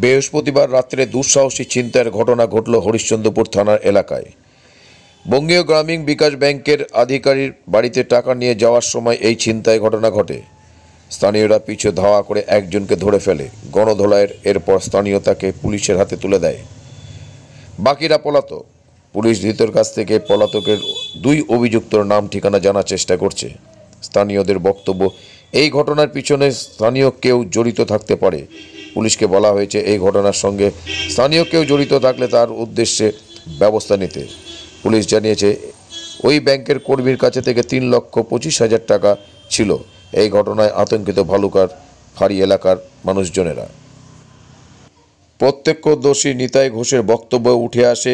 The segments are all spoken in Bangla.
বৃহস্পতিবার রাত্রে দুঃসাহসী চিন্তার ঘটনা ঘটল হরিশ্চন্দ্রপুর থানার এলাকায় বঙ্গীয় গ্রামীণ বিকাশ ব্যাংকের আধিকারীর বাড়িতে টাকা নিয়ে যাওয়ার সময় এই চিন্তায় ঘটনা ঘটে স্থানীয়রা পিছু ধাওয়া করে একজনকে ধরে ফেলে গণধোলাইয়ের এরপর স্থানীয় তাকে পুলিশের হাতে তুলে দেয় বাকিরা পলাতক পুলিশ ধৃতর কাছ থেকে পলাতকের দুই অভিযুক্তর নাম ঠিকানা জানার চেষ্টা করছে স্থানীয়দের বক্তব্য এই ঘটনার পিছনে স্থানীয় কেউ জড়িত থাকতে পারে পুলিশকে বলা হয়েছে এই ঘটনার সঙ্গে স্থানীয় কেউ জড়িত থাকলে তার উদ্দেশ্যে ব্যবস্থা নিতে পুলিশ জানিয়েছে ওই ব্যাংকের কর্মীর কাছে থেকে তিন লক্ষ পঁচিশ হাজার টাকা ছিল এই ঘটনায় আতঙ্কিত ভালুকার ফাড়ি এলাকার মানুষজনেরা প্রত্যক্ষদর্শী নিতাই ঘোষের বক্তব্য উঠে আসে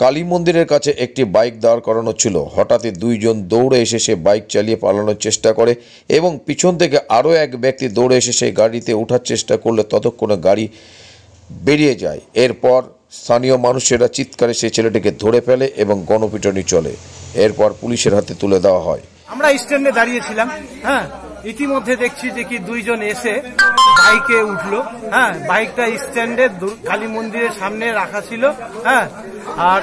কালী মন্দিরের কাছে একটি বাইক দাঁড় করানো ছিল হঠাৎই দুইজন দৌড়ে এসে সে বাইক চালিয়ে পালানোর চেষ্টা করে এবং পিছন থেকে আরও এক ব্যক্তি দৌড়ে এসে সেই গাড়িতে ওঠার চেষ্টা করলে ততক্ষণে গাড়ি বেরিয়ে যায় এরপর স্থানীয় মানুষেরা চিৎকারে সেই ছেলেটিকে ধরে ফেলে এবং গণপিটনি চলে এরপর পুলিশের হাতে তুলে দেওয়া হয় আমরা স্ট্যান্ডে দাঁড়িয়েছিলাম হ্যাঁ ইতিমধ্যে দেখছি যে কি দুইজন এসে বাইকে উঠলো হ্যাঁ বাইকটা স্ট্যান্ডে কালী মন্দিরের সামনে রাখা ছিল হ্যাঁ আর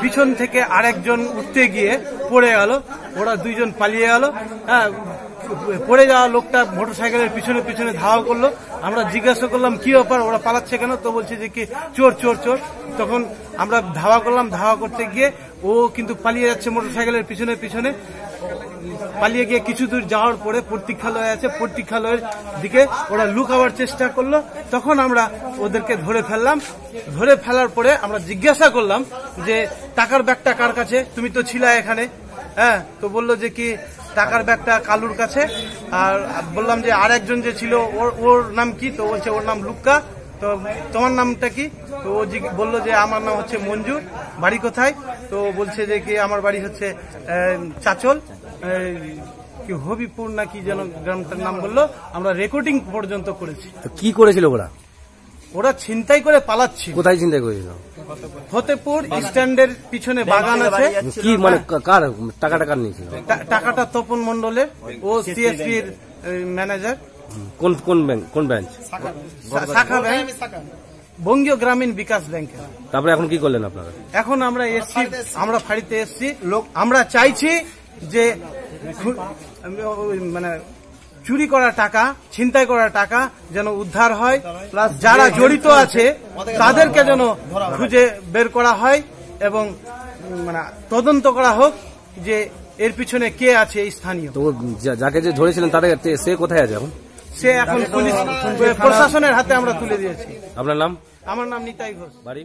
পিছন থেকে আরেকজন উঠতে গিয়ে পড়ে গেল ওরা দুইজন পালিয়ে গেল হ্যাঁ পড়ে যাওয়া লোকটা মোটরসাইকেলের পিছনে পিছনে ধাওয়া করলো আমরা জিজ্ঞাসা করলাম কি ব্যাপার ওরা পালাচ্ছে কেন তো বলছে যে কি চোর চোর চোর তখন আমরা ধাওয়া করলাম ধাওয়া করতে গিয়ে ও কিন্তু পালিয়ে যাচ্ছে মোটরসাইকেলের পিছনে পিছনে পালিয়ে গিয়ে কিছু দূর যাওয়ার পরে প্রতীক্ষালয় আছে প্রতীক্ষালয়ের দিকে ওরা লুকাবার চেষ্টা করলো তখন আমরা ওদেরকে ধরে ফেললাম ধরে ফেলার পরে আমরা জিজ্ঞাসা করলাম যে টাকার ব্যাগটা কার কাছে তুমি তো ছিলা এখানে হ্যাঁ তো বললো যে কি টাকার ব্যাগটা কালুর কাছে আর বললাম যে আর একজন যে ছিল ওর ওর নাম কি তো বলছে ওর নাম লুক্কা তো তোমার নামটা কি তো ও বললো যে আমার নাম হচ্ছে মঞ্জু বাড়ি কোথায় তো বলছে যে কি আমার বাড়ি হচ্ছে চাচল কি হবিপুর না কি যেন গ্রামটার নাম বললো আমরা রেকর্ডিং পর্যন্ত করেছি কি করেছিল ওরা ওরা ছিনতাই করে পালাচ্ছি কোথায় ছিনতাই করেছিল ফতেপুর স্ট্যান্ডের পিছনে বাগান আছে কি মানে কার টাকা টাকা নিয়েছিল টাকাটা তপন মন্ডলের ও সিএসপির ম্যানেজার কোন কোন ব্যাংক কোন ব্রাঞ্চ শাখা ব্যাংক বঙ্গীয় গ্রামীণ বিকাশ ব্যাংকে তারপরে এখন কি করলেন আপনারা এখন আমরা এসছি আমরা ফাড়িতে এসছি আমরা চাইছি যে মানে চুরি করা টাকা ছিনতাই করা টাকা যেন উদ্ধার হয় প্লাস যারা জড়িত আছে তাদেরকে যেন খুঁজে বের করা হয় এবং মানে তদন্ত করা হোক যে এর পিছনে কে আছে স্থানীয় যাকে যে ধরেছিলেন তাদের সে কোথায় আছে এখন সে এখন পুলিশ প্রশাসনের হাতে আমরা তুলে দিয়েছি আপনার নাম আমার নাম নিতাই ঘোষ বাড়ি